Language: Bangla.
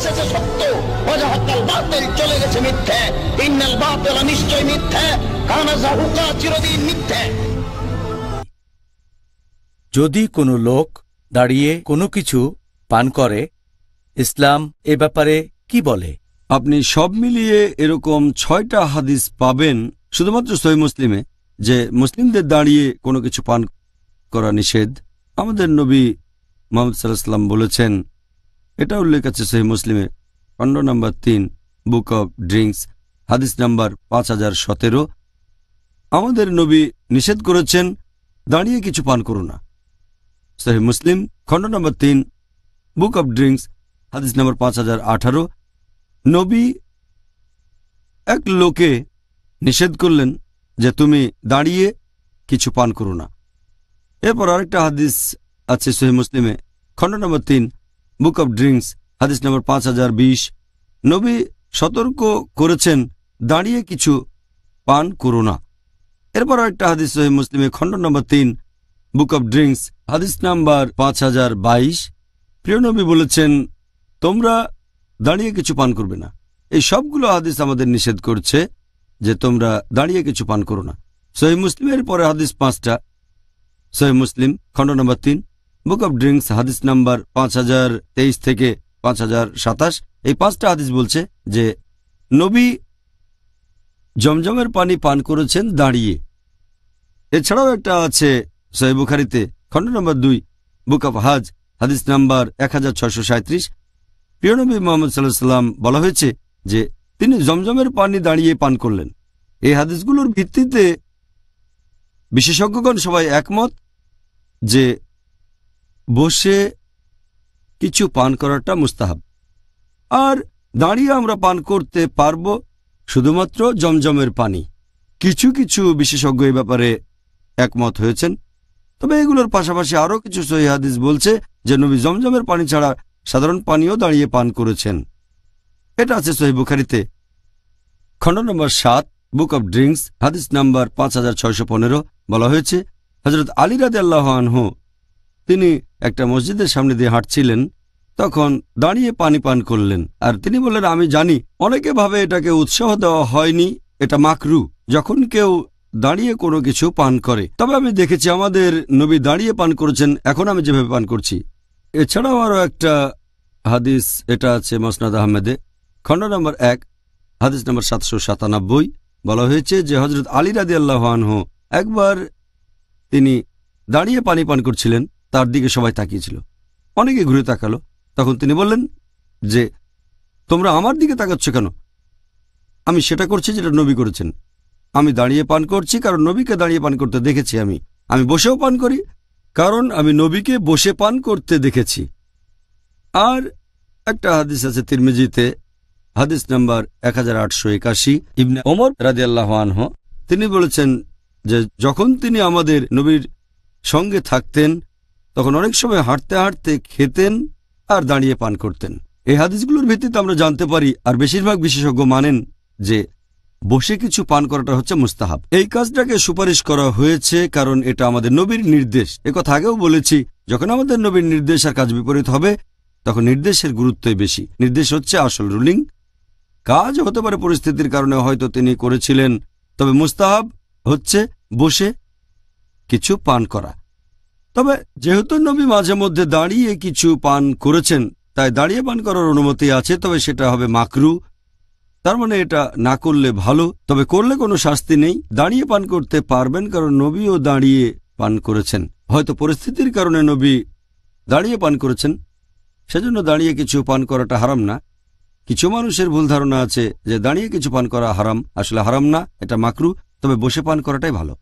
সত্য বাতিল চলে গেছে মিথ্যে ইন্নাল বাতিল নিশ্চয় মিথ্যে চিরদিন মিথ্যে যদি কোনো লোক দাঁড়িয়ে কোনো কিছু পান করে ইসলাম এ ব্যাপারে কি বলে আপনি সব মিলিয়ে এরকম ছয়টা হাদিস পাবেন শুধুমাত্র সই মুসলিমে যে মুসলিমদের দাঁড়িয়ে কোনো কিছু পান করা নিষেধ আমাদের নবী মোহাম্মদ সাল্লাহ বলেছেন এটা উল্লেখ আছে সেই মুসলিমে খণ্ড নম্বর তিন বুক অব ড্রিঙ্কস হাদিস নাম্বার পাঁচ হাজার সতেরো আমাদের নবী নিষেধ করেছেন দাঁড়িয়ে কিছু পান করো না সাহি মুসলিম খণ্ড নম্বর তিন বুক অব ড্রিঙ্কস হাদিস নম্বর পাঁচ হাজার আঠারো নবী এক লোকে নিষেধ করলেন যে তুমি দাঁড়িয়ে কিছু পান করো না এরপর আরেকটা হাদিস আছে সহি মুসলিমে খণ্ড নম্বর তিন বুক অব ড্রিঙ্কস হাদিস নম্বর পাঁচ হাজার বিশ নবী সতর্ক করেছেন দাঁড়িয়ে কিছু পান করো না এরপর একটা হাদিস সহি মুসলিমে খণ্ড নম্বর তিন বুক অব ড্রিঙ্কস হাদিস নাম্বার পাঁচ হাজার বাইশ প্রিয়নবী বলেছেন তোমরা দাঁড়িয়ে কিছু পান করবে না এই সবগুলো হাদিস আমাদের নিষেধ করছে যে তোমরা দাঁড়িয়ে কিছু পান করো না সহি মুসলিমের পরে হাদিস পাঁচটা সহি মুসলিম খণ্ড নম্বর তিন বুক অব ড্রিঙ্কস হাদিস নাম্বার পাঁচ হাজার তেইশ থেকে পাঁচ হাজার সাতাশ এই পাঁচটা হাদিস বলছে যে নবী জমজমের পানি পান করেছেন দাঁড়িয়ে এছাড়াও একটা আছে সহেবুখারিতে খণ্ড নম্বর দুই বুক অব হাজ হাদিস নাম্বার এক হাজার ছশো সাঁত্রিশ প্রিয়নবী মোহাম্মদ সাল্লাহ সাল্লাম বলা হয়েছে যে তিনি জমজমের পানি দাঁড়িয়ে পান করলেন এই হাদিসগুলোর ভিত্তিতে বিশেষজ্ঞগণ সবাই একমত যে বসে কিছু পান করাটা মুস্তাহাব আর দাঁড়িয়ে আমরা পান করতে পারব শুধুমাত্র জমজমের পানি কিছু কিছু বিশেষজ্ঞ এই ব্যাপারে একমত হয়েছেন তবে এগুলোর পাশাপাশি আরও কিছু সহিহাদিস বলছে যে নবী জমজমের পানি ছাড়া সাধারণ পানিও দাঁড়িয়ে পান করেছেন এটা আছে সহি বুখারিতে খণ্ড নম্বর সাত বুক অব ড্রিঙ্কস হাদিস নাম্বার পাঁচ হাজার ছয়শো পনেরো বলা হয়েছে হজরত আলী রাদে আল্লাহ আনহু তিনি একটা মসজিদের সামনে দিয়ে হাঁটছিলেন তখন দাঁড়িয়ে পানি পান করলেন আর তিনি বললেন আমি জানি অনেকে ভাবে এটাকে উৎসাহ দেওয়া হয়নি এটা মাকরু যখন কেউ দাঁড়িয়ে কোনো কিছু পান করে তবে আমি দেখেছি আমাদের নবী দাঁড়িয়ে পান করেছেন এখন আমি যেভাবে পান করছি এছাড়াও আরও একটা হাদিস এটা আছে মসনাদ আহমেদে খণ্ড নম্বর এক হাদিস নম্বর সাতশো সাতানব্বই বলা হয়েছে যে হজরত আলী রাদি আল্লাহ একবার তিনি দাঁড়িয়ে পানি পান করছিলেন তার দিকে সবাই তাকিয়েছিল অনেকে ঘুরে তাকালো তখন তিনি বললেন যে তোমরা আমার দিকে তাকাচ্ছ কেন আমি সেটা করছি যেটা নবী করেছেন আমি দাঁড়িয়ে পান করছি কারণ নবীকে দাঁড়িয়ে পান করতে দেখেছি আমি আমি বসেও পান করি কারণ আমি নবীকে বসে পান করতে দেখেছি আর একটা হাদিস আছে তিরমিজিতে হাদিস নাম্বার এক হাজার আটশো একাশি ইবনে ওমর রাজি আনহ তিনি বলেছেন যে যখন তিনি আমাদের নবীর সঙ্গে থাকতেন তখন অনেক সময় হাঁটতে হাঁটতে খেতেন আর দাঁড়িয়ে পান করতেন এই হাদিসগুলোর ভিত্তিতে আমরা জানতে পারি আর বেশিরভাগ বিশেষজ্ঞ মানেন যে বসে কিছু পান করাটা হচ্ছে মুস্তাহাব এই কাজটাকে সুপারিশ করা হয়েছে কারণ এটা আমাদের নবীর নির্দেশ একথা আগেও বলেছি যখন আমাদের নবীর নির্দেশ আর কাজ বিপরীত হবে তখন নির্দেশের গুরুত্বই বেশি নির্দেশ হচ্ছে আসল রুলিং কাজ হতে পারে পরিস্থিতির কারণে হয়তো তিনি করেছিলেন তবে মুস্তাহাব হচ্ছে বসে কিছু পান করা তবে যেহেতু নবী মাঝে মধ্যে দাঁড়িয়ে কিছু পান করেছেন তাই দাঁড়িয়ে পান করার অনুমতি আছে তবে সেটা হবে মাকরু তার মানে এটা না করলে ভালো তবে করলে কোনো শাস্তি নেই দাঁড়িয়ে পান করতে পারবেন কারণ নবীও দাঁড়িয়ে পান করেছেন হয়তো পরিস্থিতির কারণে নবী দাঁড়িয়ে পান করেছেন সেজন্য দাঁড়িয়ে কিছু পান করাটা হারাম না কিছু মানুষের ভুল ধারণা আছে যে দাঁড়িয়ে কিছু পান করা হারাম আসলে হারাম না এটা মাকরু তবে বসে পান করাটাই ভালো